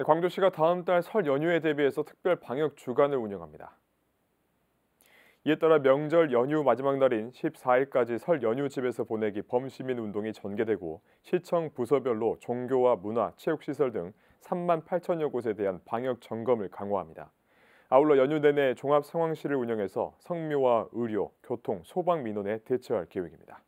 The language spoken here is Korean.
네, 광주시가 다음 달 설 연휴에 대비해서 특별 방역 주간을 운영합니다. 이에 따라 명절 연휴 마지막 날인 14일까지 설 연휴 집에서 보내기 범시민 운동이 전개되고 시청 부서별로 종교와 문화, 체육시설 등 3만 8천여 곳에 대한 방역 점검을 강화합니다. 아울러 연휴 내내 종합 상황실을 운영해서 성묘와 의료, 교통, 소방 민원에 대처할 계획입니다.